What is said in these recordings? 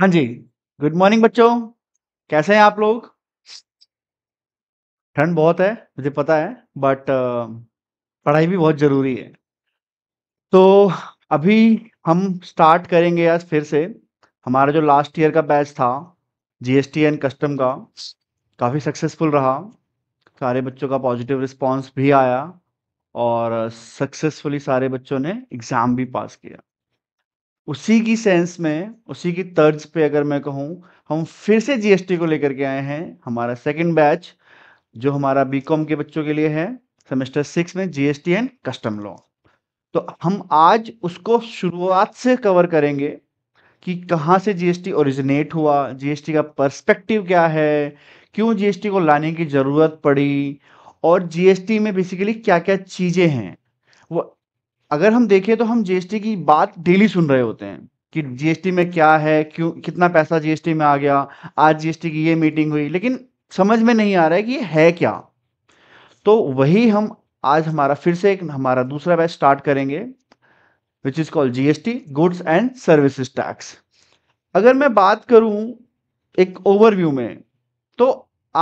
हाँ जी, good morning बच्चों, कैसे हैं आप लोग? ठंड बहुत है, मुझे पता है बट पढ़ाई भी बहुत ज़रूरी है। तो अभी हम स्टार्ट करेंगे आज फिर से, हमारा जो लास्ट ईयर का बैच था, जीएसटी एंड कस्टम का, काफ़ी सक्सेसफुल रहा। सारे बच्चों का पॉजिटिव रिस्पॉन्स भी आया और सक्सेसफुली सारे बच्चों ने एग्ज़ाम भी पास किया। उसी की सेंस में उसी की तर्ज पे अगर मैं कहूँ हम फिर से जीएसटी को लेकर के आए हैं हमारा सेकंड बैच जो हमारा बीकॉम के बच्चों के लिए है सेमेस्टर सिक्स में जीएसटी एंड कस्टम लॉ तो हम आज उसको शुरुआत से कवर करेंगे कि कहाँ से जीएसटी ओरिजिनेट हुआ जीएसटी का पर्सपेक्टिव क्या है क्यों जीएसटी को लाने की ज़रूरत पड़ी और जीएसटी में बेसिकली क्या क्या चीज़ें हैं अगर हम देखें तो हम जीएसटी की बात डेली सुन रहे होते हैं कि जीएसटी में क्या है क्यों कितना पैसा जीएसटी में आ गया आज जीएसटी की ये मीटिंग हुई लेकिन समझ में नहीं आ रहा है कि ये है क्या तो वही हम आज हमारा फिर से एक हमारा दूसरा बैच स्टार्ट करेंगे which is called GST goods and services tax अगर मैं बात करूं एक ओवरव्यू में तो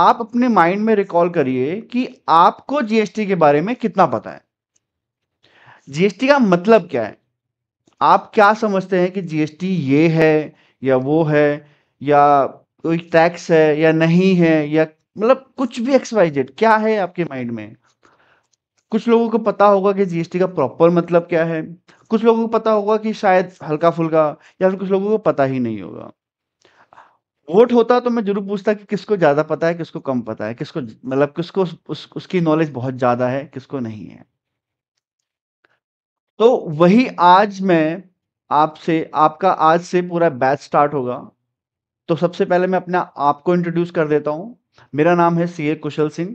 आप अपने माइंड में रिकॉल करिए कि आपको जीएसटी के बारे में कितना पता है जीएसटी का मतलब क्या है आप क्या समझते हैं कि जीएसटी ये है या वो है या कोई टैक्स है या नहीं है या मतलब कुछ भी एक्स वाई जेड क्या है आपके माइंड में कुछ लोगों को पता होगा कि जीएसटी का प्रॉपर मतलब क्या है कुछ लोगों को पता होगा कि शायद हल्का फुल्का या फिर कुछ लोगों को पता ही नहीं होगा वोट होता तो मैं जरूर पूछता कि किसको ज्यादा पता है किसको कम पता है किसको मतलब किसको उस, उसकी नॉलेज बहुत ज्यादा है किसको नहीं है तो वही आज मैं आपसे आपका आज से पूरा बैच स्टार्ट होगा तो सबसे पहले मैं अपने आपको इंट्रोड्यूस कर देता हूं मेरा नाम है सीए कुशल सिंह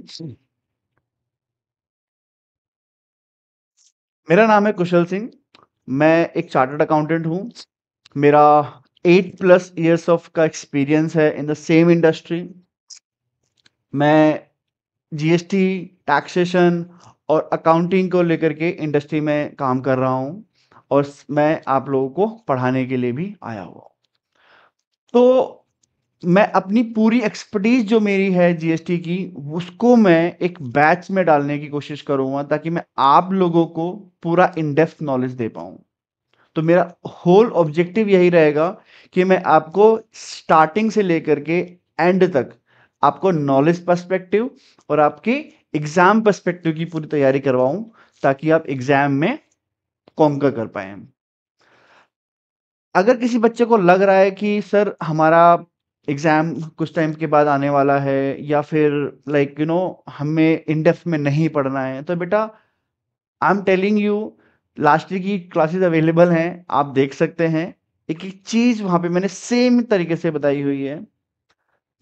मेरा नाम है कुशल सिंह मैं एक चार्टर्ड अकाउंटेंट हूं मेरा एट प्लस ईयर्स ऑफ का एक्सपीरियंस है इन द सेम इंडस्ट्री मैं जीएसटी टैक्सेशन और अकाउंटिंग को लेकर के इंडस्ट्री में काम कर रहा हूँ और मैं आप लोगों को पढ़ाने के लिए भी आया हुआ तो मैं अपनी पूरी एक्सपर्टीज जो मेरी है जीएसटी की उसको मैं एक बैच में डालने की कोशिश करूंगा ताकि मैं आप लोगों को पूरा इनडेप्थ नॉलेज दे पाऊँ तो मेरा होल ऑब्जेक्टिव यही रहेगा कि मैं आपको स्टार्टिंग से लेकर के एंड तक आपको नॉलेज पर्सपेक्टिव और आपकी एग्जाम परस्पेक्टिव की पूरी तैयारी करवाऊं ताकि आप एग्जाम में कॉन्कर कर पाए अगर किसी बच्चे को लग रहा है कि सर हमारा एग्ज़ाम कुछ टाइम के बाद आने वाला है या फिर लाइक यू नो हमें इनडेप्थ में नहीं पढ़ना है तो बेटा I am telling you last year की क्लासेस अवेलेबल हैं आप देख सकते हैं एक एक चीज़ वहां पे मैंने सेम तरीके से बताई हुई है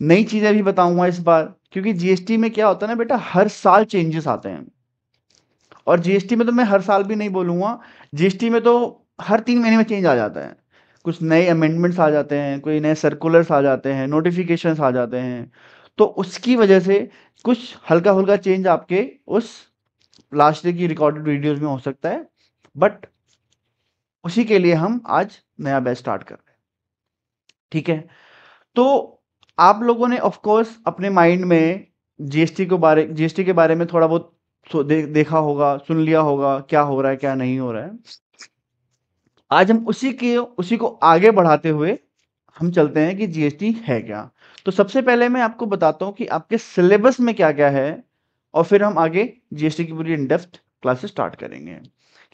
नई चीज़ें भी बताऊंगा इस बार क्योंकि जीएसटी में क्या होता है ना बेटा हर साल चेंजेस आते हैं और जीएसटी में तो मैं हर साल भी नहीं बोलूंगा जीएसटी में तो हर तीन महीने में चेंज आ जाता है कुछ नए अमेंडमेंट्स आ जाते हैं कोई नए सर्कुलर्स आ जाते हैं नोटिफिकेशन आ जाते हैं तो उसकी वजह से कुछ हल्का हल्का चेंज आपके उस लास्ट की रिकॉर्डेड वीडियोस में हो सकता है बट उसी के लिए हम आज नया बैच स्टार्ट कर रहे हैं ठीक है तो आप लोगों ने ऑफ कोर्स अपने माइंड में जीएसटी के बारे जीएसटी के बारे में थोड़ा बहुत दे, देखा होगा सुन लिया होगा क्या हो रहा है क्या नहीं हो रहा है आज हम उसी के उसी को आगे बढ़ाते हुए हम चलते हैं कि जीएसटी है क्या तो सबसे पहले मैं आपको बताता हूँ कि आपके सिलेबस में क्या क्या है और फिर हम आगे जीएसटी की पूरी इंडेप्थ क्लासेस स्टार्ट करेंगे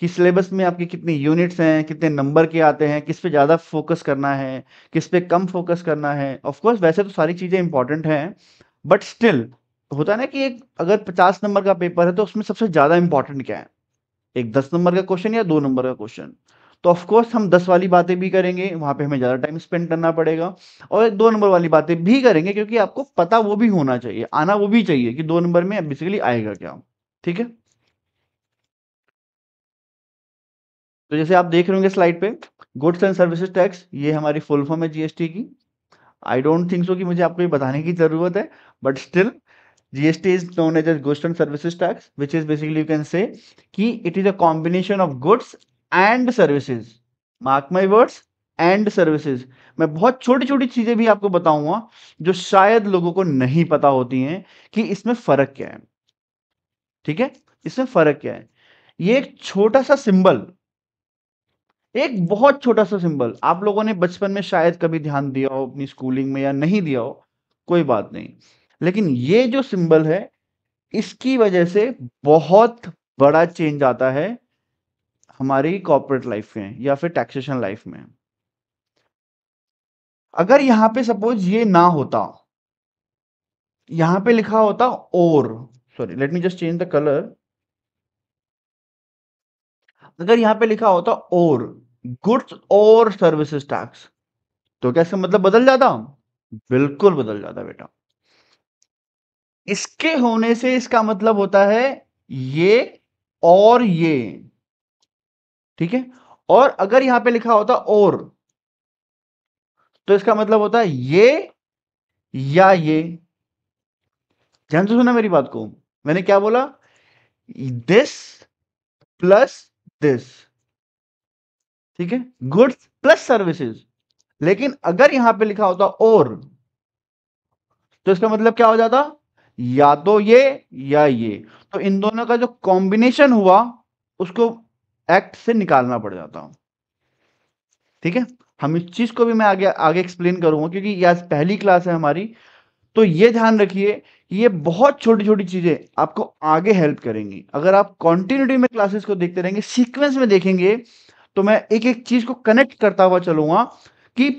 कि सिलेबस में आपके कितने यूनिट्स हैं कितने नंबर के आते हैं किस पे ज़्यादा फोकस करना है किस पे कम फोकस करना है ऑफकोर्स वैसे तो सारी चीज़ें इंपॉर्टेंट हैं बट स्टिल होता है ना कि एक अगर पचास नंबर का पेपर है तो उसमें सबसे ज़्यादा इंपॉर्टेंट क्या है एक दस नंबर का क्वेश्चन या दो नंबर का क्वेश्चन तो ऑफकोर्स हम दस वाली बातें भी करेंगे वहाँ पे हमें ज़्यादा टाइम स्पेंड करना पड़ेगा और दो नंबर वाली बातें भी करेंगे क्योंकि आपको पता वो भी होना चाहिए आना वो भी चाहिए कि दो नंबर में बेसिकली आएगा क्या ठीक है तो जैसे आप देख रहे होंगे स्लाइड पे गुड्स एंड सर्विसेज टैक्स ये हमारी फुल फॉर्म है जीएसटी की आई डोंट थिंक सो कि मुझे आपको ये बताने की जरूरत है but still GST is known as goods and services tax which is basically you can say कि it is a combination of goods and services mark my words and services मैं बहुत छोटी छोटी चीजें भी आपको बताऊंगा जो शायद लोगों को नहीं पता होती हैं कि इसमें फर्क क्या है ठीक है इसमें फर्क क्या है ये एक छोटा सा सिंबल एक बहुत छोटा सा सिंबल आप लोगों ने बचपन में शायद कभी ध्यान दिया हो अपनी स्कूलिंग में या नहीं दिया हो कोई बात नहीं लेकिन ये जो सिंबल है इसकी वजह से बहुत बड़ा चेंज आता है हमारी कॉर्पोरेट लाइफ में या फिर टैक्सेशन लाइफ में अगर यहां पे सपोज ये ना होता यहां पे लिखा होता और sorry let me just change the colour अगर यहां पे लिखा होता और गुड्स और सर्विसेज टैक्स तो क्या इसका मतलब बदल जाता बिल्कुल बदल जाता बेटा इसके होने से इसका मतलब होता है ये और ये ठीक है और अगर यहां पे लिखा होता और तो इसका मतलब होता है ये या ये ध्यान से सुना मेरी बात को मैंने क्या बोला दिस प्लस दिस ठीक है गुड्स प्लस सर्विसेज लेकिन अगर यहां पे लिखा होता और तो इसका मतलब क्या हो जाता या तो ये या ये तो इन दोनों का जो कॉम्बिनेशन हुआ उसको एक्ट से निकालना पड़ जाता ठीक है हम इस चीज को भी मैं आगे आगे एक्सप्लेन करूंगा क्योंकि यह पहली क्लास है हमारी तो ये ध्यान रखिए ये बहुत छोटी छोटी चीजें आपको आगे हेल्प करेंगी अगर आप कॉन्टिन्यूटी में क्लासेस को देखते रहेंगे सीक्वेंस में देखेंगे तो मैं एक एक चीज को कनेक्ट करता हुआ चलूंगा कि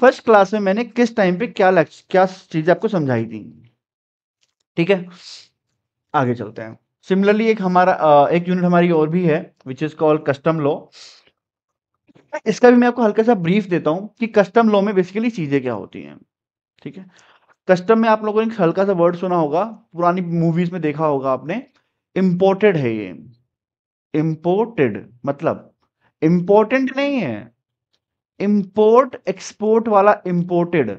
फर्स्ट क्लास में मैंने किस टाइम पे क्या क्या चीज आपको समझाई थी ठीक है आगे चलते हैं सिमिलरली एक हमारा एक यूनिट हमारी और भी है which is called custom law इसका भी मैं आपको हल्का सा ब्रीफ देता हूं कि कस्टम लॉ में बेसिकली चीजें क्या होती हैं ठीक है कस्टम में आप लोगों ने हल्का सा वर्ड सुना होगा पुरानी मूवीज में देखा होगा आपने इम्पोर्टेड है ये इम्पोर्टेड मतलब इम्पोर्टेंट नहीं है इम्पोर्ट एक्सपोर्ट वाला इम्पोर्टेड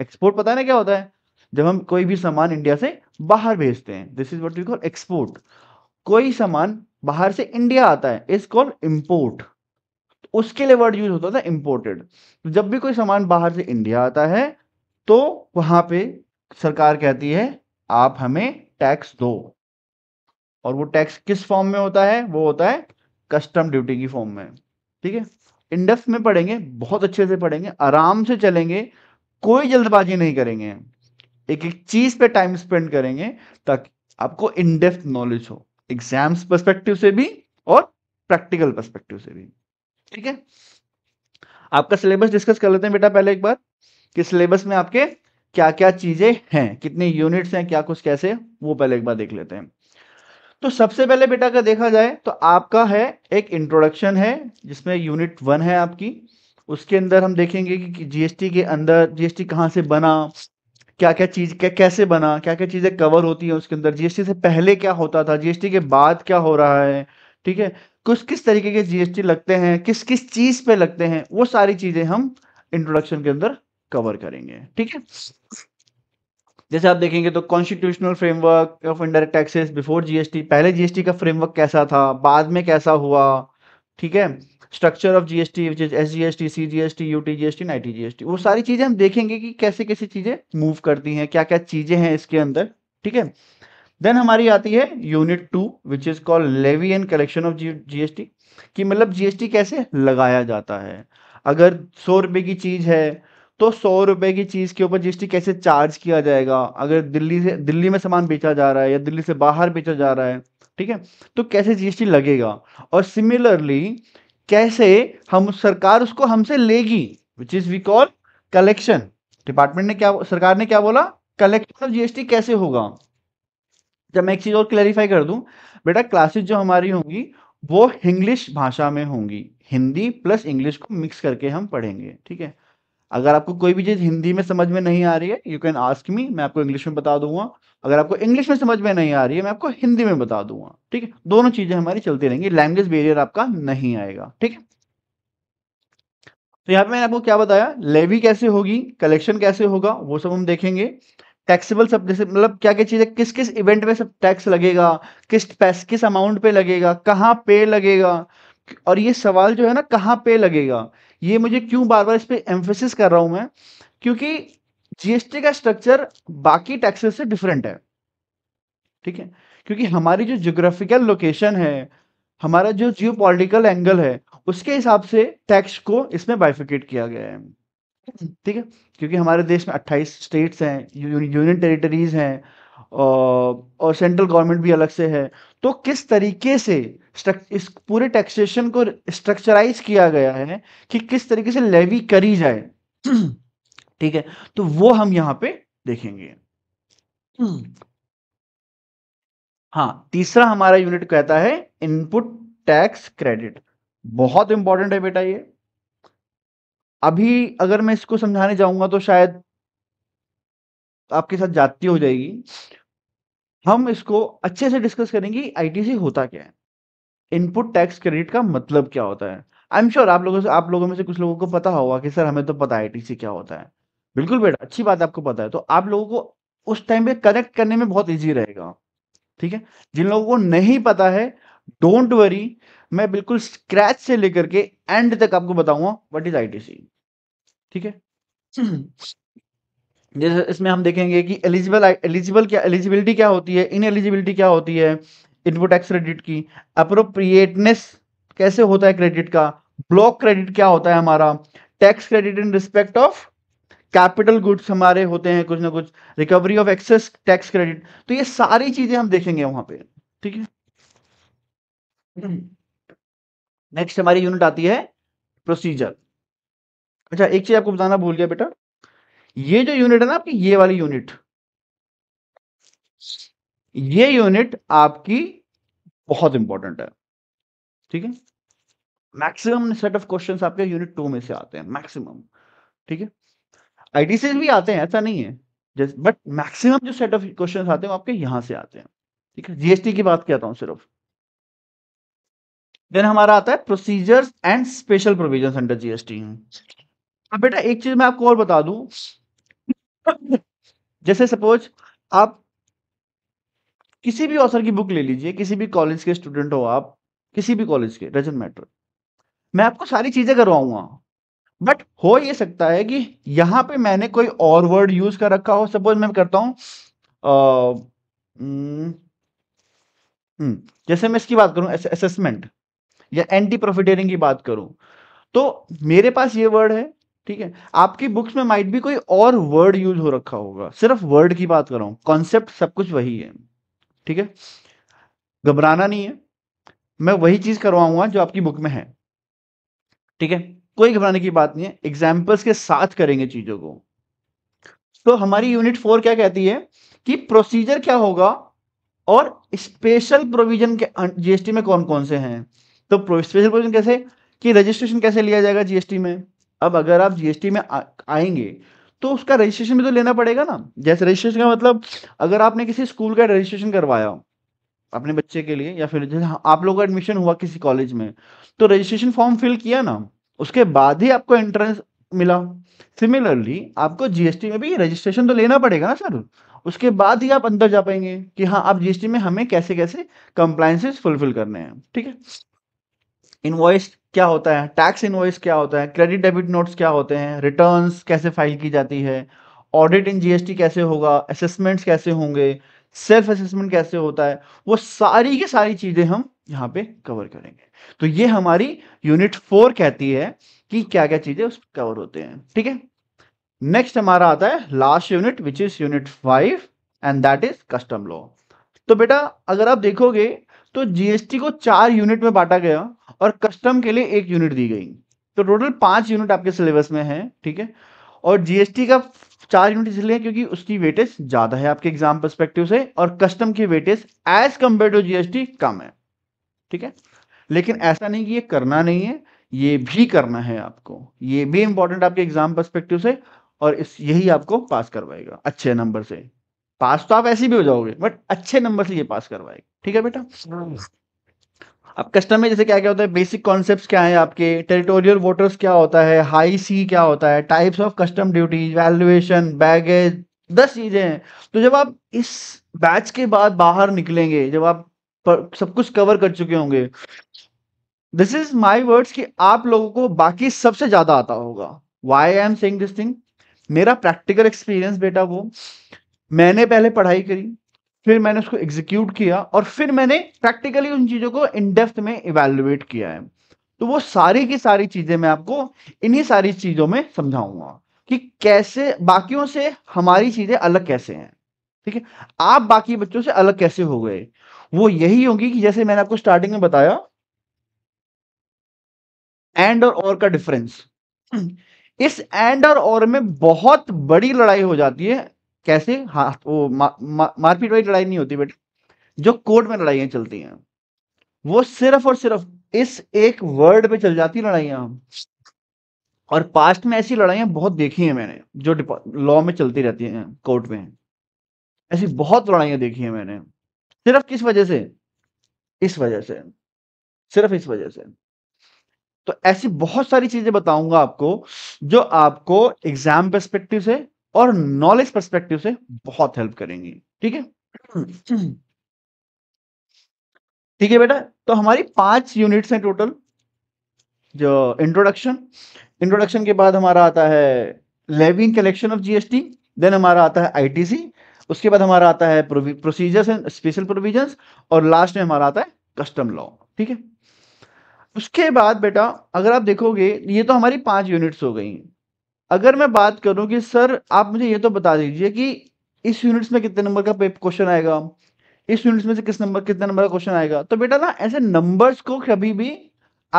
एक्सपोर्ट पता है ना क्या होता है जब हम कोई भी सामान इंडिया से बाहर भेजते हैं this is what we call export कोई सामान बाहर से इंडिया आता है इज कॉल्ड इम्पोर्ट उसके लिए वर्ड यूज होता था इम्पोर्टेड तो जब भी कोई सामान बाहर से इंडिया आता है तो वहां पे सरकार कहती है आप हमें टैक्स दो और वो टैक्स किस फॉर्म में होता है वो होता है कस्टम ड्यूटी की फॉर्म में ठीक है इंडेक्स में पढ़ेंगे बहुत अच्छे से पढ़ेंगे आराम से चलेंगे कोई जल्दबाजी नहीं करेंगे एक एक चीज पे टाइम स्पेंड करेंगे ताकि आपको इनडेप नॉलेज हो एग्जाम्स परस्पेक्टिव से भी और प्रैक्टिकल परस्पेक्टिव से भी ठीक है आपका सिलेबस डिस्कस कर लेते हैं बेटा पहले एक बार कि सिलेबस में आपके क्या क्या चीजें हैं कितनी यूनिट्स हैं क्या कुछ कैसे वो पहले एक बार देख लेते हैं तो सबसे पहले बेटा अगर देखा जाए तो आपका है एक इंट्रोडक्शन है जिसमें यूनिट वन है आपकी उसके अंदर हम देखेंगे कि जीएसटी के अंदर जीएसटी कहाँ से बना क्या क्या चीज क्या कैसे बना क्या क्या चीजें कवर होती हैं उसके अंदर जीएसटी से पहले क्या होता था जीएसटी के बाद क्या हो रहा है ठीक है कुछ किस तरीके के जीएसटी लगते हैं किस किस चीज पे लगते हैं वो सारी चीजें हम इंट्रोडक्शन के अंदर कवर करेंगे ठीक है जैसे आप देखेंगे तो constitutional framework of indirect taxes before GST पहले जीएसटी का फ्रेमवर्क कैसा था बाद में कैसा हुआ ठीक है structure of GST which is S G S T C G S T U T G S T I T G S T वो सारी चीजें हम देखेंगे कि कैसे कैसी चीजें मूव करती हैं क्या क्या चीजें हैं इसके अंदर ठीक है देन हमारी आती है unit two which is called levy and collection of GST कि मतलब जीएसटी कैसे लगाया जाता है अगर सौ रुपए की चीज है तो सौ रुपए की चीज के ऊपर जीएसटी कैसे चार्ज किया जाएगा अगर दिल्ली से दिल्ली में सामान बेचा जा रहा है या दिल्ली से बाहर बेचा जा रहा है ठीक है तो कैसे जीएसटी लगेगा और सिमिलरली कैसे हम सरकार उसको हमसे लेगी which is we call collection department ने क्या सरकार ने क्या बोला कलेक्शन ऑफ जीएसटी कैसे होगा जब मैं एक चीज और क्लैरिफाई कर दूं बेटा क्लासेस जो हमारी होंगी वो इंग्लिश भाषा में होंगी हिंदी प्लस इंग्लिश को मिक्स करके हम पढ़ेंगे ठीक है अगर आपको कोई भी चीज़ हिंदी में समझ में नहीं आ रही है यू कैन आस्क मी मैं आपको इंग्लिश में बता दूंगा अगर आपको इंग्लिश में समझ में नहीं आ रही है मैं आपको हिंदी में बता दूंगा ठीक है दोनों चीज़ें हमारी चलती रहेंगी लैंग्वेज बेरियर आपका नहीं आएगा ठीक है तो यहाँ पे मैंने आपको क्या बताया लेवी कैसे होगी कलेक्शन कैसे होगा वो सब हम देखेंगे टैक्सेबल सब जैसे मतलब क्या क्या चीज़ें किस किस इवेंट में सब टैक्स लगेगा किस पैस किस अमाउंट पे लगेगा कहाँ पे लगेगा और ये सवाल जो है ना कहाँ पे लगेगा ये मुझे क्यों बार बार इस पर एम्फोसिस कर रहा हूं मैं क्योंकि जीएसटी का स्ट्रक्चर बाकी टैक्सेस से डिफरेंट है ठीक है क्योंकि हमारी जो जोग्राफिकल लोकेशन है हमारा जो जियो एंगल है उसके हिसाब से टैक्स को इसमें बाइफिकेट किया गया है ठीक है क्योंकि हमारे देश में 28 स्टेट्स हैं यूनियन टेरिटरीज हैं और सेंट्रल गवर्नमेंट भी अलग से है तो किस तरीके से इस पूरे टैक्सेशन को स्ट्रक्चराइज किया गया है कि किस तरीके से लेवी करी जाए ठीक है तो वो हम यहाँ पे देखेंगे हाँ तीसरा हमारा यूनिट कहता है इनपुट टैक्स क्रेडिट बहुत इंपॉर्टेंट है बेटा ये अभी अगर मैं इसको समझाने जाऊंगा तो शायद तो आपके साथ जाती हो जाएगी हम इसको अच्छे से डिस्कस करेंगे आईटीसी होता क्या है इनपुट टैक्स क्रेडिट का मतलब क्या होता है आई एम श्योर आप लोगों से आप लोगों में से कुछ लोगों को पता होगा कि सर हमें तो पता है आई क्या होता है बिल्कुल बेटा अच्छी बात आपको पता है तो आप लोगों को उस टाइम पे कनेक्ट करने में बहुत ईजी रहेगा ठीक है जिन लोगों को नहीं पता है डोंट वरी मैं बिल्कुल स्क्रैच से लेकर के एंड तक आपको बताऊंगा व्हाट इज आईटीसी ठीक है जैसे इसमें हम देखेंगे कि एलिजिबल एलिजिबल क्या एलिजिबिलिटी क्या होती है इन एलिजिबिलिटी क्या होती है इनपुट टैक्स क्रेडिट की अप्रोप्रिएटनेस कैसे होता है क्रेडिट का ब्लॉक क्रेडिट क्या होता है हमारा tax credit in respect of capital goods हमारे होते हैं कुछ ना कुछ recovery of excess tax credit तो ये सारी चीजें हम देखेंगे वहां पे ठीक है नेक्स्ट हमारी यूनिट आती है प्रोसीजर अच्छा एक चीज आपको बताना भूल गया बेटा ये जो यूनिट है ना आपकी ये वाली यूनिट ये यूनिट आपकी बहुत इंपॉर्टेंट है ठीक है मैक्सिमम सेट ऑफ क्वेश्चंस आपके यूनिट टू में से आते हैं मैक्सिमम ठीक है आईटी से भी आते हैं ऐसा नहीं है बट मैक्सिमम जो सेट ऑफ क्वेश्चंस आते हैं वो आपके यहां से आते हैं ठीक है जीएसटी की बात कहता हूं सिर्फ देन हमारा आता है procedures and special provision under GST अब बेटा एक चीज मैं आपको और बता दू जैसे सपोज आप किसी भी ऑथर की बुक ले लीजिए किसी भी कॉलेज के स्टूडेंट हो आप किसी भी कॉलेज के डजेंट मैटर मैं आपको सारी चीजें करवाऊंगा बट हो ये सकता है कि यहां पे मैंने कोई और वर्ड यूज कर रखा हो सपोज मैं करता हूं हम्म, हम्म, जैसे मैं इसकी बात करूं असेसमेंट या एंटी प्रोफिटेरिंग की बात करूं तो मेरे पास ये वर्ड है ठीक है आपकी बुक्स में माइट भी कोई और वर्ड यूज हो रखा होगा सिर्फ वर्ड की बात कर रहा हूं कॉन्सेप्ट सब कुछ वही है ठीक है घबराना नहीं है मैं वही चीज करवाऊंगा जो आपकी बुक में है ठीक है कोई घबराने की बात नहीं है एग्जाम्पल्स के साथ करेंगे चीजों को तो हमारी यूनिट फोर क्या कहती है कि प्रोसीजर क्या होगा और स्पेशल प्रोविजन के जीएसटी अं, में कौन कौन से हैं तो स्पेशल प्रोविजन कैसे कि रजिस्ट्रेशन कैसे लिया जाएगा जीएसटी में अब अगर आप जीएसटी में आ, आएंगे तो उसका रजिस्ट्रेशन भी तो लेना पड़ेगा ना जैसे रजिस्ट्रेशन का मतलब अगर आपने किसी स्कूल का रजिस्ट्रेशन करवाया अपने बच्चे के लिए या फिर जैसे आप लोगों का एडमिशन हुआ किसी कॉलेज में तो रजिस्ट्रेशन फॉर्म फिल किया ना उसके बाद ही आपको एंट्रेंस मिला सिमिलरली आपको जीएसटी में भी रजिस्ट्रेशन तो लेना पड़ेगा ना सर उसके बाद ही आप अंदर जा पाएंगे कि हाँ आप जीएसटी में हमें कैसे कैसे कंप्लाइंसेस फुलफिल करने हैं ठीक है इनवॉइस क्या होता है टैक्स इनवॉइस क्या होता है क्रेडिट डेबिट नोट्स क्या होते हैं रिटर्न्स कैसे फाइल की जाती है ऑडिट इन जीएसटी कैसे होगा असेसमेंट्स कैसे होंगे सेल्फ असेसमेंट कैसे होता है वो सारी की सारी चीज़ें हम यहाँ पे कवर करेंगे तो ये हमारी यूनिट फोर कहती है कि क्या क्या चीज़ें उस कवर होते हैं ठीक है नेक्स्ट हमारा आता है last unit which is unit five and that is custom law तो बेटा अगर आप देखोगे तो जीएसटी को चार यूनिट में बांटा गया और कस्टम के लिए एक यूनिट दी गई तो टोटल पांच यूनिट आपके सिलेबस में है ठीक है और जीएसटी का चार यूनिट इसलिए क्योंकि उसकी वेटेज ज्यादा है आपके एग्जाम परस्पेक्टिव से और कस्टम की weightage as compared to GST कम है ठीक है लेकिन ऐसा नहीं कि ये करना नहीं है ये भी करना है आपको ये भी इंपॉर्टेंट आपके एग्जाम परस्पेक्टिव से और इस यही आपको पास करवाएगा अच्छे नंबर से पास तो आप ऐसे भी हो जाओगे बट अच्छे नंबर से ये पास करवाएगा ठीक है बेटा हम्म। अब कस्टम में जैसे क्या क्या होता है बेसिक कॉन्सेप्ट्स क्या है आपके टेरिटोरियल वोटर्स क्या होता है हाई सी क्या होता है types of custom duties valuation baggage दस चीज़ें हैं तो जब आप इस बैच के बाद बाहर निकलेंगे जब आप पर, सब कुछ कवर कर चुके होंगे दिस इज माई वर्ड्स कि आप लोगों को बाकी सबसे ज़्यादा आता होगा why I am saying this thing मेरा प्रैक्टिकल एक्सपीरियंस बेटा वो मैंने पहले पढ़ाई करी फिर मैंने उसको एग्जीक्यूट किया और फिर मैंने प्रैक्टिकली उन चीज़ों को इन में इवेल्युएट किया है तो वो सारी की सारी चीज़ें मैं आपको इन्हीं सारी चीज़ों में समझाऊंगा कि कैसे बाकियों से हमारी चीज़ें अलग कैसे हैं ठीक है आप बाकी बच्चों से अलग कैसे हो गए वो यही होगी कि जैसे मैंने आपको स्टार्टिंग में बताया एंड और और का डिफरेंस इस एंड और और में बहुत बड़ी लड़ाई हो जाती है कैसे हाथ वो मारपीट वाली लड़ाई नहीं होती बेटा जो कोर्ट में लड़ाइयाँ चलती हैं वो सिर्फ और सिर्फ इस एक वर्ड पे चल जाती लड़ाइयाँ और पास्ट में ऐसी लड़ाइयाँ बहुत देखी हैं मैंने जो लॉ में चलती रहती हैं कोर्ट में ऐसी बहुत लड़ाइयाँ देखी हैं मैंने सिर्फ किस वजह से इस वजह से सिर्फ इस वजह से तो ऐसी बहुत सारी चीजें बताऊंगा आपको जो आपको एग्जाम परस्पेक्टिव से और नॉलेज परस्पेक्टिव से बहुत हेल्प करेंगी ठीक है ठीक है बेटा तो हमारी पांच यूनिट्स हैं टोटल जो इंट्रोडक्शन इंट्रोडक्शन के बाद हमारा आता है levy and collection of GST then हमारा आता है आईटीसी उसके बाद हमारा आता है प्रोसीजर्स एंड स्पेशल प्रोविजंस और लास्ट में हमारा आता है कस्टम लॉ ठीक है उसके बाद बेटा अगर आप देखोगे ये तो हमारी पांच यूनिट्स हो गई अगर मैं बात करूं कि सर आप मुझे ये तो बता दीजिए कि इस यूनिट्स में कितने नंबर का क्वेश्चन आएगा इस यूनिट्स में से किस नंबर कितने नंबर का क्वेश्चन आएगा तो बेटा ना ऐसे नंबर्स को कभी भी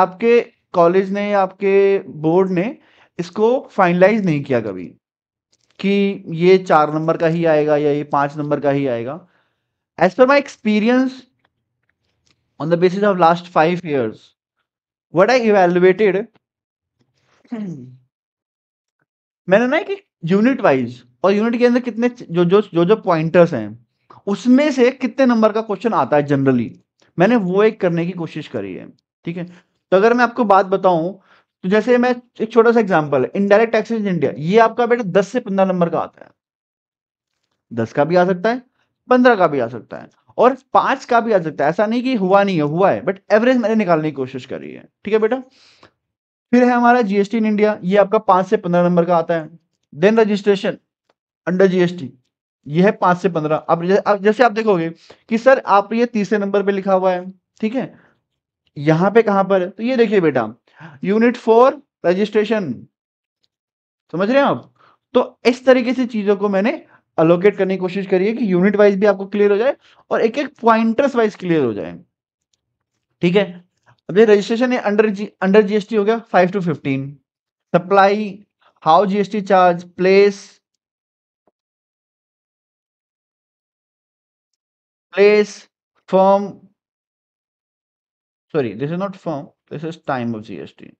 आपके कॉलेज ने आपके बोर्ड ने इसको फाइनलाइज नहीं किया कभी कि ये चार नंबर का ही आएगा या ये पांच नंबर का ही आएगा as per my experience on the basis of last five years what I evaluated मैंने ना कि यूनिट वाइज और यूनिट के अंदर कितने जो जो जो जो पॉइंटर्स हैं उसमें से कितने नंबर का क्वेश्चन आता है जनरली मैंने वो एक करने की कोशिश करी है ठीक है तो अगर मैं आपको बात बताऊं तो जैसे मैं एक छोटा सा एग्जांपल है इनडायरेक्ट टैक्सेस इन इंडिया ये आपका बेटा दस से पंद्रह नंबर का आता है दस का भी आ सकता है पंद्रह का भी आ सकता है और पांच का भी आ सकता है ऐसा नहीं कि हुआ नहीं है हुआ है बट एवरेज मैंने निकालने की कोशिश करी है ठीक है बेटा फिर है हमारा जीएसटी इन इंडिया ये आपका पांच से पंद्रह नंबर का आता है देन रजिस्ट्रेशन अंडर जीएसटी ये है पांच से पंद्रह अब जैसे आप देखोगे कि सर आप ये तीसरे नंबर पे लिखा हुआ है ठीक है यहां पे कहां पर तो ये देखिए बेटा यूनिट फोर रजिस्ट्रेशन समझ रहे हैं आप तो इस तरीके से चीजों को मैंने अलोकेट करने की कोशिश करिए कि यूनिट वाइज भी आपको क्लियर हो जाए और एक एक पॉइंटर्स वाइज क्लियर हो जाए ठीक है अब ये रजिस्ट्रेशन है अंडर जी अंडर जीएसटी हो गया five to fifteen supply how GST charge place place form sorry this is not form this is time of GST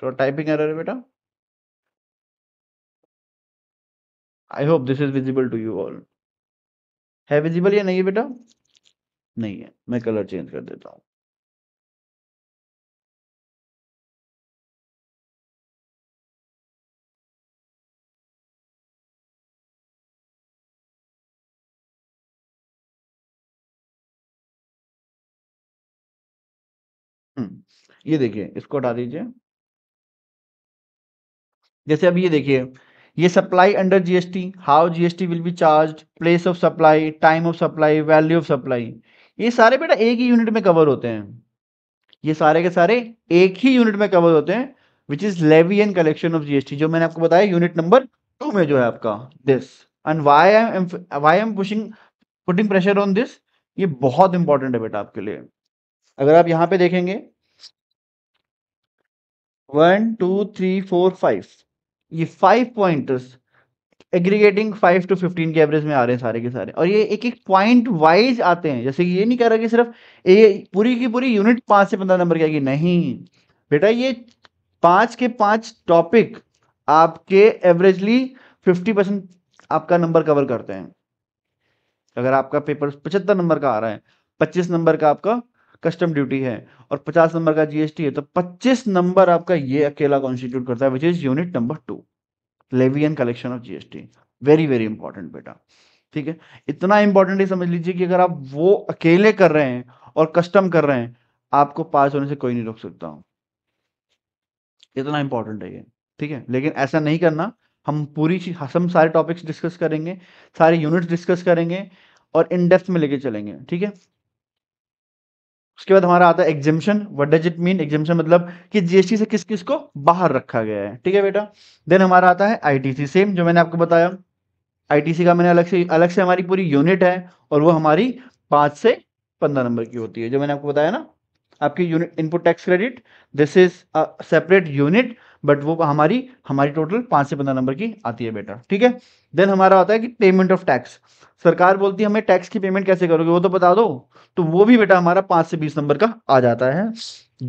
तो टाइपिंग एरर है बेटा I hope this is visible to you all है visible या नहीं बेटा नहीं है मैं कलर चेंज कर देता हूं हम्म, ये देखिए इसको हटा दीजिए जैसे अब ये देखिए ये supply under GST how GST will be charge place of supply time of supply value of supply ये सारे बेटा एक ही यूनिट में कवर होते हैं ये सारे के सारे एक ही यूनिट में कवर होते हैं which is levy and collection of GST जो मैंने आपको बताया यूनिट नंबर टू में जो है आपका this and why am why am pushing putting pressure on this ये बहुत इंपॉर्टेंट है बेटा आपके लिए अगर आप यहां पे देखेंगे one two three four five ये five pointers aggregating five to fifteen के एवरेज में आ रहे हैं सारे के सारे और ये एक एक पॉइंट वाइज आते हैं जैसे कि ये नहीं कह रहा कि सिर्फ ये पूरी की पूरी यूनिट पांच से पंद्रह नंबर की आएगी नहीं बेटा ये पांच के पांच टॉपिक आपके एवरेजली फिफ्टी परसेंट आपका नंबर कवर करते हैं अगर आपका पेपर पचहत्तर नंबर का आ रहा है पच्चीस नंबर का आपका कस्टम ड्यूटी है और पचास नंबर का जीएसटी है तो पच्चीस नंबर आपका ये अकेला कॉन्स्टिट्यूट करता है which is unit number two levy and collection of GST very very important बेटा ठीक है इतना इंपॉर्टेंट ही समझ लीजिए कि अगर आप वो अकेले कर रहे हैं और कस्टम कर रहे हैं आपको पास होने से कोई नहीं रोक सकता हूं इतना इंपॉर्टेंट है ये ठीक है लेकिन ऐसा नहीं करना हम पूरी चीज हम सारे टॉपिक्स डिस्कस करेंगे सारे यूनिट्स डिस्कस करेंगे और इन डेप्थ में लेके चलेंगे ठीक है उसके बाद हमारा आता है exemption what does it mean exemption मतलब कि जीएसटी से किस किस को बाहर रखा गया है ठीक है बेटा देन हमारा आता है आईटीसी सेम जो मैंने आपको बताया आईटीसी का मैंने अलग से अलग से हमारी पूरी यूनिट है और वो हमारी पांच से पंद्रह नंबर की होती है जो मैंने आपको बताया ना आपकी unit input tax credit this is separate unit but वो हमारी हमारी टोटल पांच से पंद्रह नंबर की आती है बेटा ठीक है देन हमारा होता है कि पेमेंट ऑफ टैक्स सरकार बोलती है हमें टैक्स की पेमेंट कैसे करोगे वो तो बता दो तो वो भी बेटा हमारा पांच से बीस नंबर का आ जाता है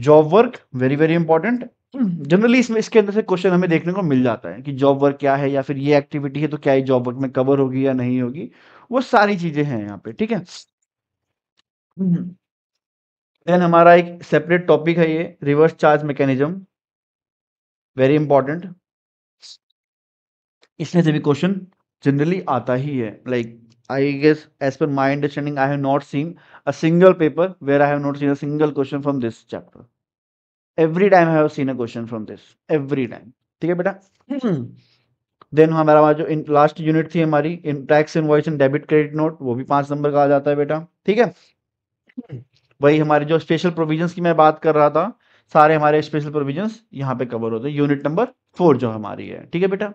job work very very important generally इसमें इसके अंदर से क्वेश्चन हमें देखने को मिल जाता है कि जॉब वर्क क्या है या फिर ये एक्टिविटी है तो क्या ये जॉब वर्क में कवर होगी या नहीं होगी वो सारी चीजें हैं यहाँ पे ठीक है देन हमारा एक सेपरेट टॉपिक है ये reverse charge mechanism very important इसमें से भी क्वेश्चन जनरली आता ही है like I guess as per my understanding, I have not seen a single paper where I have not seen a single question from this chapter. Every time I have seen a question from this. Every time. ठीक है बेटा then हमारा जो in last unit थी हमारी in tax invoice and debit credit note वो भी पांच नंबर का आ जाता है बेटा ठीक है वही हमारे जो स्पेशल प्रोविजंस की मैं बात कर रहा था सारे हमारे स्पेशल प्रोविजंस यहाँ पे कवर होते हैं यूनिट नंबर फोर जो हमारी है ठीक है बेटा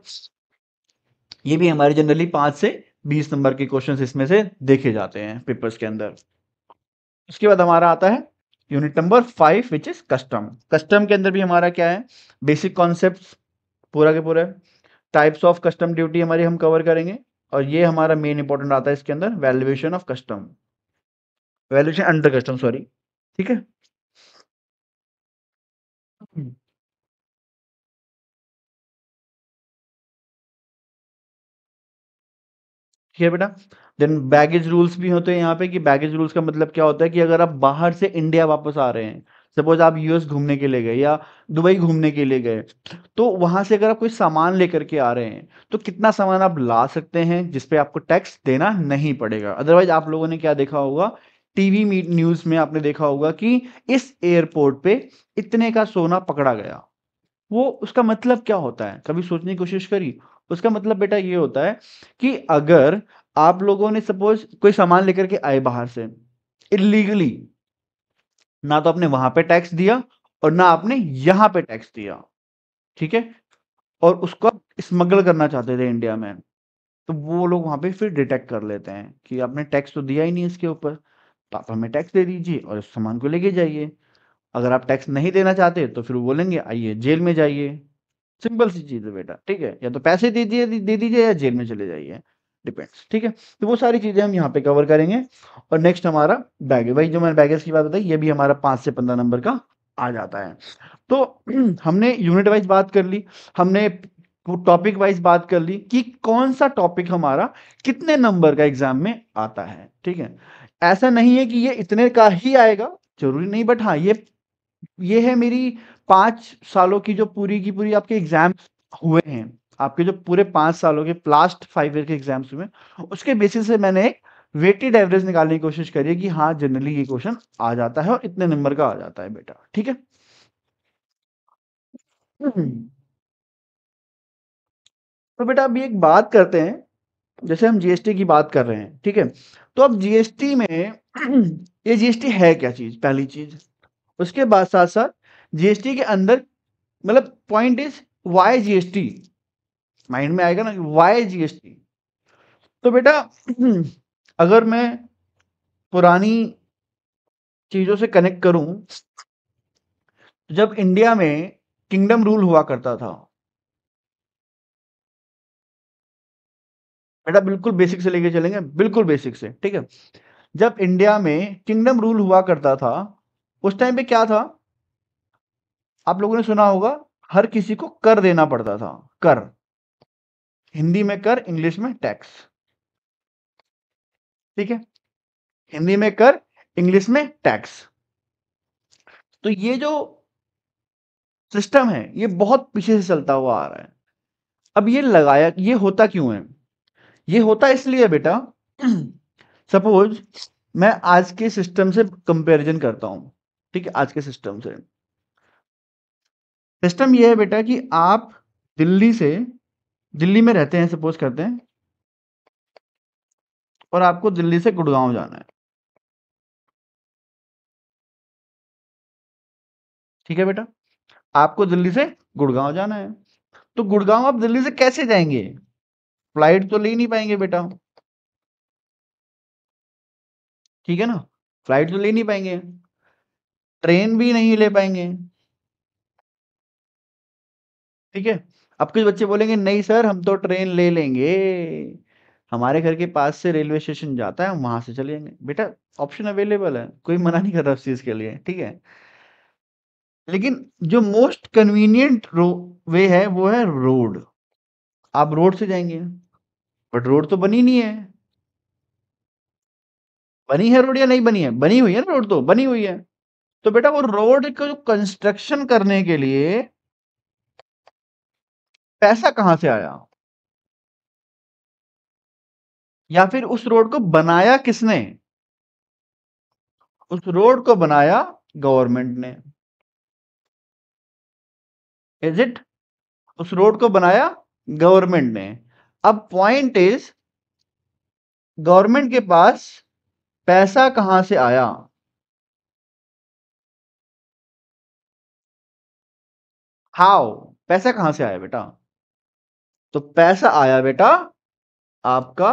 ये भी हमारी जनरली पांच से बीस नंबर के क्वेश्चन इसमें से देखे जाते हैं पेपर्स के अंदर उसके बाद हमारा आता है unit number five which is custom custom के अंदर भी हमारा क्या है बेसिक कॉन्सेप्ट पूरा के पूरा टाइप्स ऑफ कस्टम ड्यूटी हमारी हम कवर करेंगे और ये हमारा मेन इंपॉर्टेंट आता है इसके अंदर valuation of custom valuation under custom sorry ठीक है ठीक है बेटा देन बैगेज रूल्स भी होते हैं यहाँ पे कि बैगेज रूल्स का मतलब क्या होता है कि अगर आप बाहर से इंडिया वापस आ रहे हैं सपोज आप यूएस घूमने के लिए गए या दुबई घूमने के लिए गए तो वहां से अगर आप कोई सामान लेकर के आ रहे हैं तो कितना सामान आप ला सकते हैं जिसपे आपको टैक्स देना नहीं पड़ेगा अदरवाइज आप लोगों ने क्या देखा होगा टीवी न्यूज में आपने देखा होगा कि इस एयरपोर्ट पे इतने का सोना पकड़ा गया वो उसका मतलब क्या होता है कभी सोचने की कोशिश करी उसका मतलब बेटा ये होता है कि अगर आप लोगों ने सपोज कोई सामान लेकर के आए बाहर से इलीगली ना तो आपने वहां पे टैक्स दिया और ना आपने यहां पे टैक्स दिया ठीक है और उसको आप स्मगल करना चाहते थे इंडिया में तो वो लोग वहां पे फिर डिटेक्ट कर लेते हैं कि आपने टैक्स तो दिया ही नहीं इसके ऊपर तो आप हमें टैक्स दे दीजिए और इस सामान को लेके जाइए अगर आप टैक्स नहीं देना चाहते तो फिर बोलेंगे आइए जेल में जाइए सिंपल सी चीज है बेटा ठीक है या तो पैसे दे दिए दे दीजिए या जेल में चले जाइए डिपेंड्स ठीक है तो वो सारी चीजें हम यहाँ पे कवर करेंगे और नेक्स्ट हमारा बैगेज भाई जो मैंने बैगेज की बात बताई ये भी हमारा पांच से पंद्रह नंबर का आ जाता है तो हमने यूनिट वाइज बात कर ली हमने टॉपिक वाइज बात कर ली कि कौन सा टॉपिक हमारा कितने नंबर का एग्जाम में आता है ठीक है ऐसा नहीं है कि ये इतने का ही आएगा जरूरी नहीं बट हाँ ये ये है मेरी पांच सालों की जो पूरी की पूरी आपके एग्जाम हुए हैं आपके जो पूरे पांच सालों के लास्ट फाइव ईयर के एग्जाम्स हुए उसके बेसिस से मैंने एक वेटेड एवरेज निकालने की कोशिश है कि हाँ जनरली ये क्वेश्चन आ जाता है और इतने नंबर का आ जाता है बेटा ठीक है तो बेटा अभी एक बात करते हैं जैसे हम जीएसटी की बात कर रहे हैं ठीक है तो अब जीएसटी में ये जीएसटी है क्या चीज पहली चीज उसके बाद साथ साथ जीएसटी के अंदर मतलब point is why GST mind में आएगा ना वाई जीएसटी तो बेटा अगर मैं पुरानी चीजों से कनेक्ट करूं तो जब इंडिया में किंगडम रूल हुआ करता था बेटा बिल्कुल बेसिक से लेके चलेंगे बिल्कुल बेसिक से ठीक है जब इंडिया में किंगडम रूल हुआ करता था उस टाइम पे क्या था आप लोगों ने सुना होगा हर किसी को कर देना पड़ता था कर हिंदी में कर इंग्लिश में टैक्स ठीक है हिंदी में कर इंग्लिश में टैक्स तो ये जो सिस्टम है ये बहुत पीछे से चलता हुआ आ रहा है अब ये लगाया ये होता क्यों है ये होता इसलिए बेटा सपोज मैं आज के सिस्टम से कंपैरिजन करता हूं ठीक है आज के सिस्टम से सिस्टम ये है बेटा कि आप दिल्ली से दिल्ली में रहते हैं सपोज करते हैं और आपको दिल्ली से गुड़गांव जाना है ठीक है बेटा आपको दिल्ली से गुड़गांव जाना है तो गुड़गांव आप दिल्ली से कैसे जाएंगे फ्लाइट तो ले नहीं पाएंगे बेटा ठीक है ना फ्लाइट तो ले नहीं पाएंगे ट्रेन भी नहीं ले पाएंगे ठीक है अब कुछ बच्चे बोलेंगे नहीं सर हम तो ट्रेन ले लेंगे हमारे घर के पास से रेलवे स्टेशन जाता है हम वहां से चले जाएंगे बेटा ऑप्शन अवेलेबल है कोई मना नहीं कर रहा उस चीज के लिए ठीक है लेकिन जो मोस्ट कन्वीनियंट वे है वो है रोड आप रोड से जाएंगे बट रोड तो बनी नहीं है बनी है रोड या नहीं बनी है बनी हुई है ना रोड तो बनी हुई है तो बेटा वो रोड का जो कंस्ट्रक्शन करने के लिए पैसा कहां से आया या फिर उस रोड को बनाया किसने उस रोड को बनाया गवर्नमेंट ने इज इट उस रोड को बनाया गवर्नमेंट ने अब पॉइंट इज गवर्नमेंट के पास पैसा कहां से आया हाउ पैसा कहां से आया बेटा तो पैसा आया बेटा आपका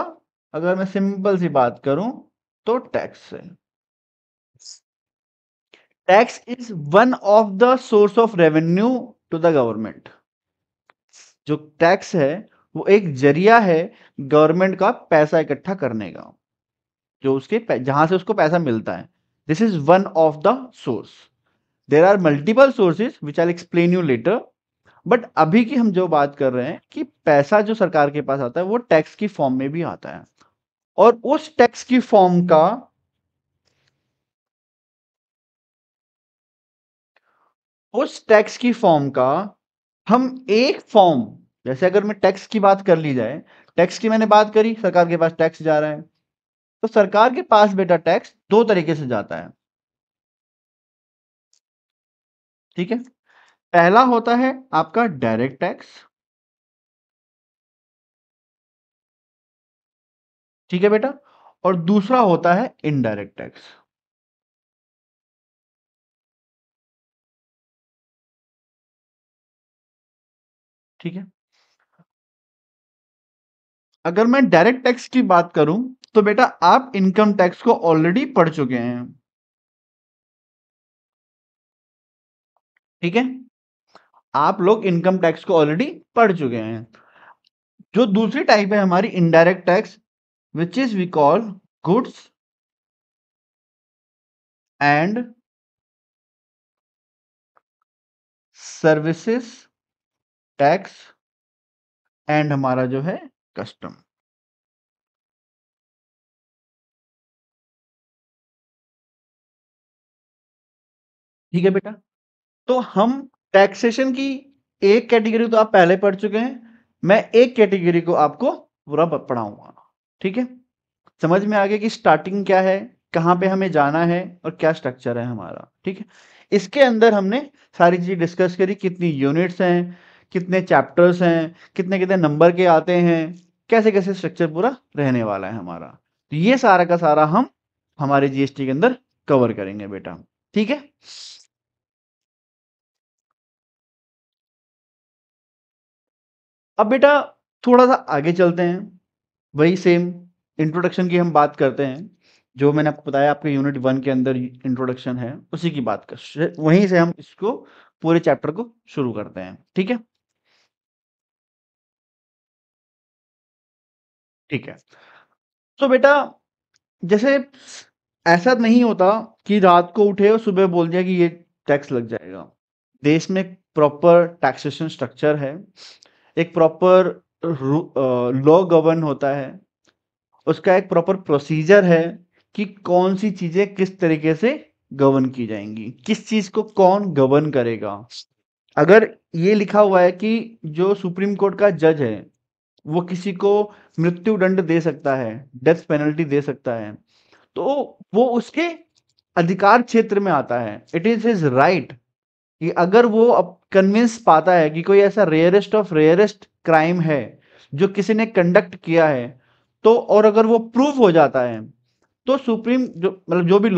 अगर मैं सिंपल सी बात करूं तो टैक्स से tax is one of the source of revenue to the government जो टैक्स है वो एक जरिया है गवर्नमेंट का पैसा इकट्ठा करने का जो उसके जहां से उसको पैसा मिलता है this is one of the source there are multiple sources which I explain you later but अभी की हम जो बात कर रहे हैं कि पैसा जो सरकार के पास आता है वो टैक्स की फॉर्म में भी आता है और उस टैक्स की फॉर्म का उस टैक्स की फॉर्म का हम एक फॉर्म जैसे अगर मैं टैक्स की बात कर ली जाए टैक्स की मैंने बात करी सरकार के पास टैक्स जा रहा है तो सरकार के पास बेटा टैक्स दो तरीके से जाता है ठीक है पहला होता है आपका डायरेक्ट टैक्स ठीक है बेटा और दूसरा होता है इनडायरेक्ट टैक्स ठीक है अगर मैं डायरेक्ट टैक्स की बात करूं तो बेटा आप इनकम टैक्स को ऑलरेडी पढ़ चुके हैं ठीक है आप लोग इनकम टैक्स को ऑलरेडी पढ़ चुके हैं जो दूसरी टाइप है हमारी indirect tax which is we call goods and services tax and हमारा जो है कस्टम ठीक है बेटा तो हम टैक्सेशन की एक कैटेगरी तो आप पहले पढ़ चुके हैं मैं एक कैटेगरी को आपको पूरा पढ़ाऊंगा ठीक है समझ में आ गया कि स्टार्टिंग क्या है कहाँ पे हमें जाना है और क्या स्ट्रक्चर है हमारा ठीक है इसके अंदर हमने सारी चीज़ डिस्कस करी कितनी यूनिट्स हैं कितने चैप्टर्स हैं कितने कितने नंबर के आते हैं कैसे कैसे स्ट्रक्चर पूरा रहने वाला है हमारा तो ये सारा का सारा हम हमारे जीएसटी के अंदर कवर करेंगे बेटा ठीक है अब बेटा थोड़ा सा आगे चलते हैं वही सेम इंट्रोडक्शन की हम बात करते हैं जो मैंने आपको बताया आपके यूनिट वन के अंदर इंट्रोडक्शन है उसी की बात कर वहीं से हम इसको पूरे चैप्टर को शुरू करते हैं ठीक है ठीक है तो बेटा जैसे ऐसा नहीं होता कि रात को उठे और सुबह बोल दिया कि ये टैक्स लग जाएगा देश में प्रॉपर टैक्सेशन स्ट्रक्चर है एक प्रॉपर लॉ गवर्न होता है उसका एक प्रॉपर प्रोसीजर है कि कौन सी चीजें किस तरीके से गवर्न की जाएंगी किस चीज को कौन गवर्न करेगा अगर ये लिखा हुआ है कि जो सुप्रीम कोर्ट का जज है वो किसी को मृत्यु दंड दे सकता है डेथ पेनल्टी दे सकता है तो वो उसके अधिकार क्षेत्र में आता है इट इज हिज राइट कि अगर वो अप, कन्विंस पाता है कि कोई ऐसा रेयरेस्ट ऑफ रेयरेस्ट क्राइम है जो किसी ने कंडक्ट किया है तो और अगर वो प्रूफ हो जाता है तो सुप्रीम जो मतलब जो भी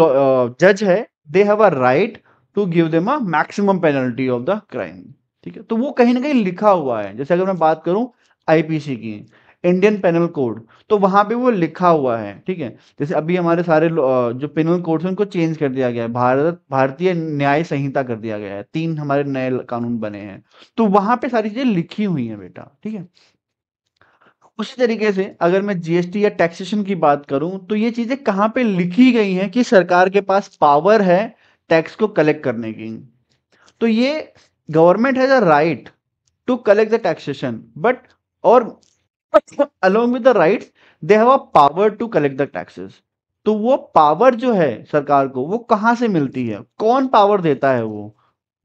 जज है they have a right to give them a maximum penalty of the crime ठीक है तो वो कहीं ना कहीं लिखा हुआ है जैसे अगर मैं बात करूं आईपीसी की इंडियन पेनल कोड तो वहां पे वो लिखा हुआ है ठीक है जैसे अभी हमारे सारे जो पेनल कोड है उनको चेंज कर दिया गया है भारत भारतीय न्याय संहिता कर दिया गया है तीन हमारे नए कानून बने हैं तो वहां पे सारी चीजें लिखी हुई है बेटा ठीक है उसी तरीके से अगर मैं जीएसटी या टैक्सेशन की बात करूं तो ये चीजें कहाँ पे लिखी गई हैं कि सरकार के पास पावर है टैक्स को कलेक्ट करने की तो ये government has a right to collect the taxation but और along with the right they have a power to collect the taxes तो वो पावर जो है सरकार को वो कहां से मिलती है कौन पावर देता है वो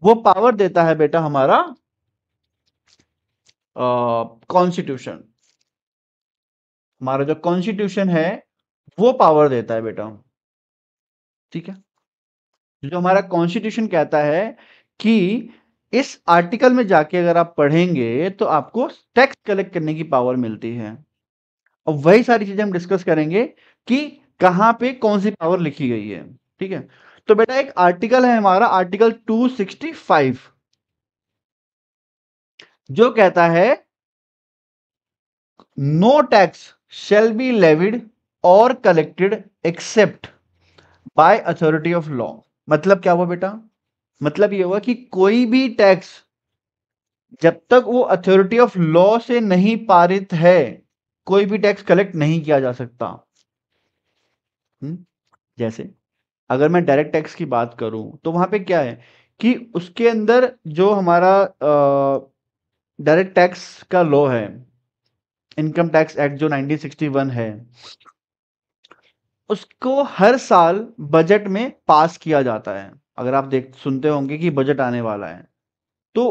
वो पावर देता है बेटा हमारा कॉन्स्टिट्यूशन uh, हमारा जो कॉन्स्टिट्यूशन है वो पावर देता है बेटा ठीक है जो हमारा कॉन्स्टिट्यूशन कहता है कि इस आर्टिकल में जाके अगर आप पढ़ेंगे तो आपको टैक्स कलेक्ट करने की पावर मिलती है और वही सारी चीजें हम डिस्कस करेंगे कि कहां पे कौन सी पावर लिखी गई है ठीक है तो बेटा एक आर्टिकल है हमारा आर्टिकल 265 जो कहता है no tax shall be levied और collected except by authority of law मतलब क्या हुआ बेटा मतलब ये हुआ कि कोई भी टैक्स जब तक वो अथॉरिटी ऑफ लॉ से नहीं पारित है कोई भी टैक्स कलेक्ट नहीं किया जा सकता हुँ? हम्म, जैसे अगर मैं डायरेक्ट टैक्स की बात करूं तो वहां पे क्या है कि उसके अंदर जो हमारा डायरेक्ट टैक्स का लॉ है इनकम टैक्स एक्ट जो 1961 है उसको हर साल बजट में पास किया जाता है अगर आप देख सुनते होंगे कि बजट आने वाला है तो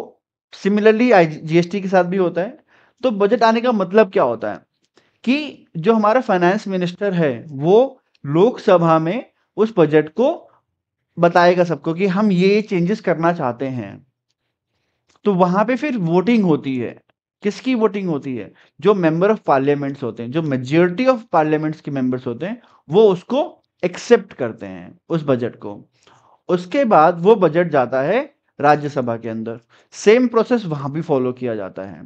सिमिलरली जीएसटी के साथ भी होता है तो बजट आने का मतलब क्या होता है कि जो हमारा फाइनेंस मिनिस्टर है वो लोकसभा में उस बजट को बताएगा सबको कि हम ये चेंजेस करना चाहते हैं तो वहां पे फिर वोटिंग होती है किसकी वोटिंग होती है जो मेंबर ऑफ पार्लियामेंट्स होते हैं जो मेजोरिटी ऑफ पार्लियामेंट्स के मेंबर्स होते हैं वो उसको एक्सेप्ट करते हैं उस बजट को उसके बाद वो बजट जाता है राज्यसभा के अंदर सेम प्रोसेस वहां भी फॉलो किया जाता है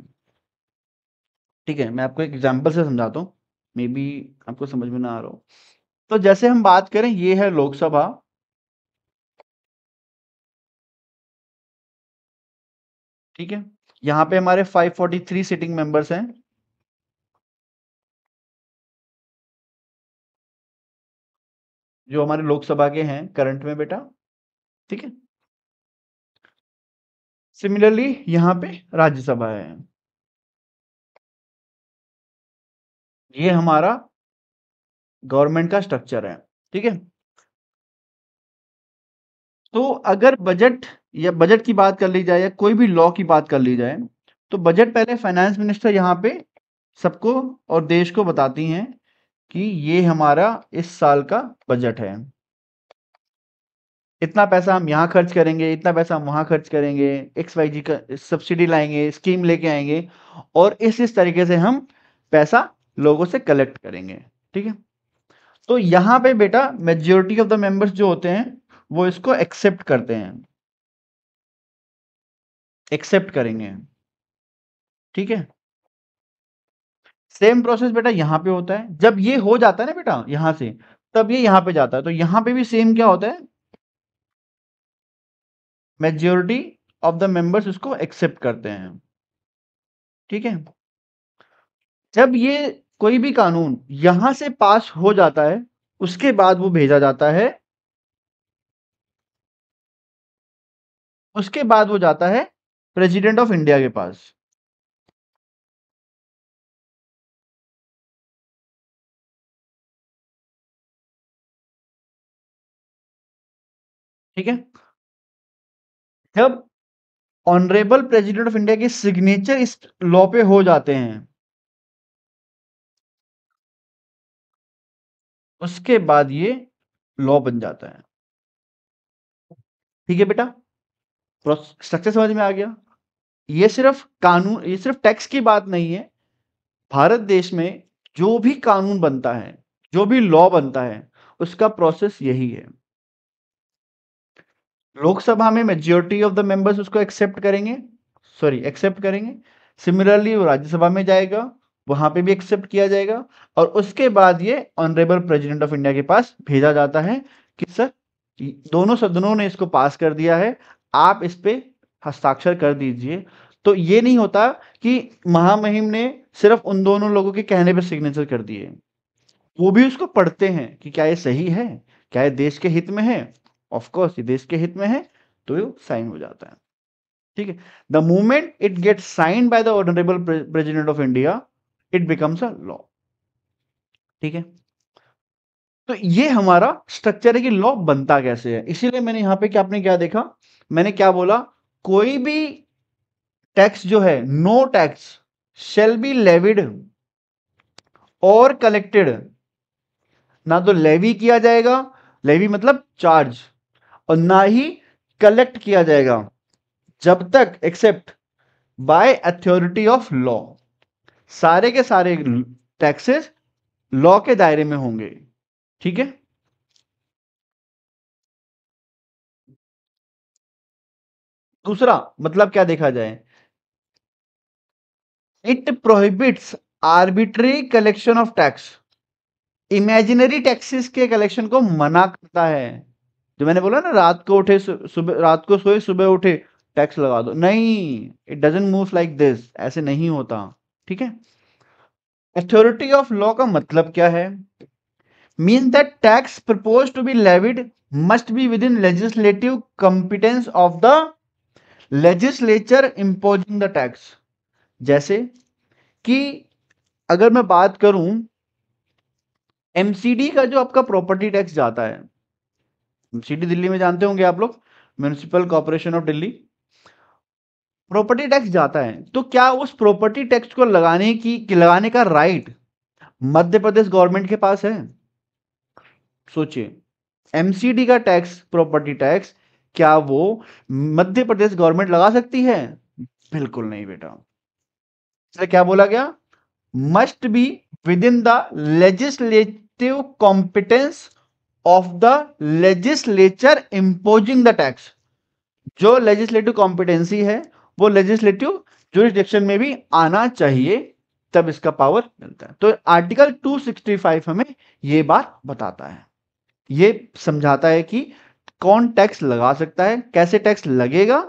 ठीक है मैं आपको एक एग्जाम्पल से समझाता हूँ मे बी आपको समझ में ना आ रहा हो तो जैसे हम बात करें ये है लोकसभा ठीक है यहां पे हमारे 543 सिटिंग मेंबर्स हैं जो हमारे लोकसभा के हैं करंट में बेटा ठीक है सिमिलरली यहां पे राज्यसभा है ये हमारा गवर्नमेंट का स्ट्रक्चर है ठीक है तो अगर बजट या बजट की बात कर ली जाए या कोई भी लॉ की बात कर ली जाए तो बजट पहले फाइनेंस मिनिस्टर यहां पे सबको और देश को बताती हैं कि ये हमारा इस साल का बजट है इतना पैसा हम यहाँ खर्च करेंगे इतना पैसा हम वहाँ खर्च करेंगे एक्स वाई जी का सब्सिडी लाएंगे स्कीम लेके आएंगे और इस इस तरीके से हम पैसा लोगों से कलेक्ट करेंगे ठीक है तो यहाँ पे बेटा मेजोरिटी ऑफ द मेंबर्स जो होते हैं वो इसको एक्सेप्ट करते हैं एक्सेप्ट करेंगे ठीक है सेम प्रोसेस बेटा यहाँ पे होता है जब ये हो जाता है ना बेटा यहाँ से तब ये यहाँ पे जाता है तो यहाँ पे भी सेम क्या होता है मेजोरिटी ऑफ द मेंबर्स उसको एक्सेप्ट करते हैं ठीक है जब ये कोई भी कानून यहां से पास हो जाता है उसके बाद वो भेजा जाता है उसके बाद वो जाता है प्रेसिडेंट ऑफ इंडिया के पास ठीक है जब ऑनरेबल प्रेसिडेंट ऑफ इंडिया के सिग्नेचर इस लॉ पे हो जाते हैं उसके बाद ये लॉ बन जाता है ठीक है बेटा स्ट्रक्चर समझ में आ गया ये सिर्फ कानून ये सिर्फ टैक्स की बात नहीं है भारत देश में जो भी कानून बनता है जो भी लॉ बनता है उसका प्रोसेस यही है लोकसभा में मेजोरिटी ऑफ द मेंबर्स उसको एक्सेप्ट करेंगे सॉरी एक्सेप्ट करेंगे सिमिलरली वो राज्यसभा में जाएगा वहां पे भी एक्सेप्ट किया जाएगा और उसके बाद ये ऑनरेबल प्रेसिडेंट ऑफ इंडिया के पास भेजा जाता है कि सर दोनों सदनों ने इसको पास कर दिया है आप इस पे हस्ताक्षर कर दीजिए तो ये नहीं होता कि महामहिम ने सिर्फ उन दोनों लोगों के कहने पर सिग्नेचर कर दिए वो भी उसको पढ़ते हैं कि क्या ये सही है क्या ये देश के हित में है ऑफकोर्स ये देश के हित में है तो ये साइन हो जाता है ठीक है the movement it get sign by the honourable president of India it becomes a law ठीक है तो ये हमारा स्ट्रक्चर है कि लॉ बनता कैसे है इसीलिए मैंने यहां पे क्या आपने क्या देखा मैंने क्या बोला कोई भी टैक्स जो है no tax shall be levied और कलेक्टेड ना तो लेवी किया जाएगा लेवी मतलब चार्ज और ना ही कलेक्ट किया जाएगा जब तक except by authority of law सारे के सारे टैक्सेस लॉ के दायरे में होंगे ठीक है दूसरा मतलब क्या देखा जाए it prohibits arbitrary collection of tax imaginary taxes के कलेक्शन को मना करता है जो तो मैंने बोला ना रात को उठे सुबह रात को सोए सुबह उठे टैक्स लगा दो नहीं it doesn't move like this ऐसे नहीं होता ठीक है अथॉरिटी ऑफ लॉ का मतलब क्या है mean that tax propose to be levied must be within legislative competence of the legislature imposing the tax जैसे कि अगर मैं बात करूं एमसीडी का जो आपका प्रॉपर्टी टैक्स जाता है सिटी दिल्ली में जानते होंगे आप लोग municipal corporation of Delhi property tax जाता है तो क्या उस प्रॉपर्टी टैक्स को लगाने की लगाने का राइट मध्य प्रदेश गवर्नमेंट के पास है सोचिए एमसीडी का टैक्स प्रॉपर्टी टैक्स क्या वो मध्य प्रदेश गवर्नमेंट लगा सकती है बिल्कुल नहीं बेटा तो क्या बोला गया must be within the legislative competence of the legislature imposing the tax जो लेजिस्लेटिव कॉम्पिटेंसी है वो लेजिस्लेटिव जुरिस्डिक्शन में भी आना चाहिए तब इसका पावर मिलता है तो आर्टिकल 265 हमें ये बात बताता है ये समझाता है कि कौन टैक्स लगा सकता है कैसे टैक्स लगेगा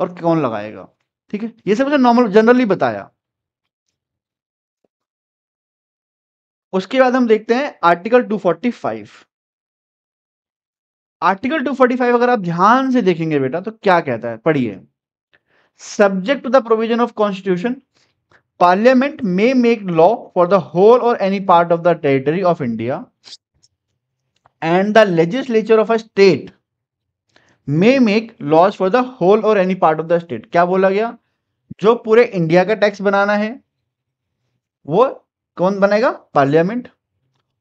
और कौन लगाएगा ठीक है ये सब नॉर्मल जनरली बताया उसके बाद हम देखते हैं आर्टिकल 245 आर्टिकल 245 अगर आप ध्यान से देखेंगे बेटा तो क्या कहता है पढ़िए subject to the provision of constitution parliament may make law for the whole or any part of the territory of India and the legislature of a state may make laws for the whole or any part of the state क्या बोला गया जो पूरे India का tax बनाना है वो कौन बनाएगा पार्लियामेंट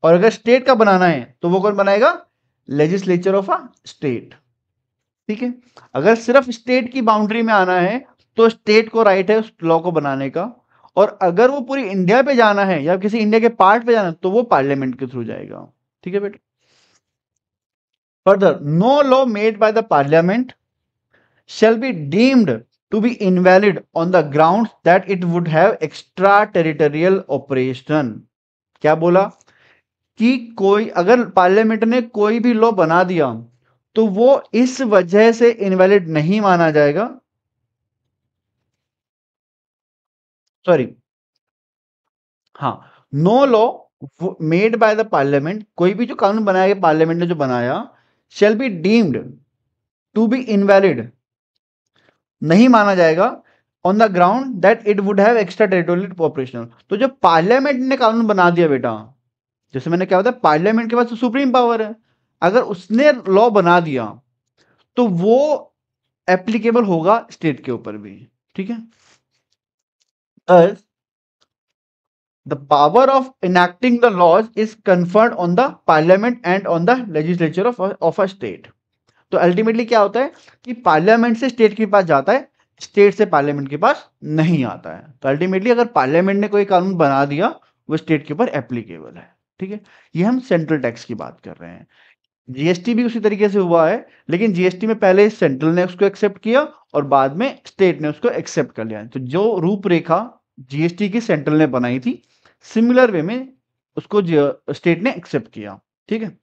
और अगर स्टेट का बनाना है तो वो कौन बनाएगा लेजिस्लेचर ऑफ अ स्टेट ठीक है अगर सिर्फ स्टेट की बाउंड्री में आना है तो स्टेट को राइट है उस लॉ को बनाने का और अगर वो पूरी इंडिया पे जाना है या किसी इंडिया के पार्ट पे जाना है तो वो पार्लियामेंट के थ्रू जाएगा ठीक है बेटा further no law made by the parliament be deemed to be invalid on the ground that it would have extra territorial operation क्या बोला कि कोई अगर पार्लियामेंट ने कोई भी लॉ बना दिया तो वो इस वजह से इनवैलिड नहीं माना जाएगा सॉरी हाँ no law made by the parliament कोई भी जो कानून बनाया गया पार्लियामेंट ने जो बनाया shall be deemed to be invalid नहीं माना जाएगा on the ground that it would have extra territorial तो जो पार्लियामेंट ने कानून बना दिया बेटा जैसे मैंने क्या बताया पार्लियामेंट के पास तो सुप्रीम पावर है अगर उसने लॉ बना दिया तो वो एप्लीकेबल होगा स्टेट के ऊपर भी ठीक है the power of enacting the laws is conferred on the parliament and on the legislature of of a state तो अल्टीमेटली क्या होता है कि पार्लियामेंट से स्टेट के पास जाता है स्टेट से पार्लियामेंट के पास नहीं आता है तो अल्टीमेटली अगर पार्लियामेंट ने कोई कानून बना दिया वो स्टेट के ऊपर एप्लीकेबल है ठीक है ये हम सेंट्रल टैक्स की बात कर रहे हैं जीएसटी भी उसी तरीके से हुआ है लेकिन जीएसटी में पहले सेंट्रल ने उसको एक्सेप्ट किया और बाद में स्टेट ने उसको एक्सेप्ट कर लिया तो जो रूपरेखा जीएसटी की सेंट्रल ने बनाई थी सिमिलर वे में उसको स्टेट ने एक्सेप्ट किया ठीक है